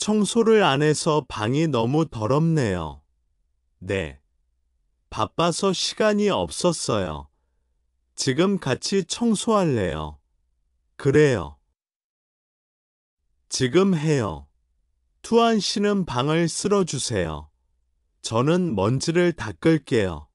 청소를 안 해서 방이 너무 더럽네요. 네. 바빠서 시간이 없었어요. 지금 같이 청소할래요. 그래요. 지금 해요. 투안 씨는 방을 쓸어주세요. 저는 먼지를 닦을게요.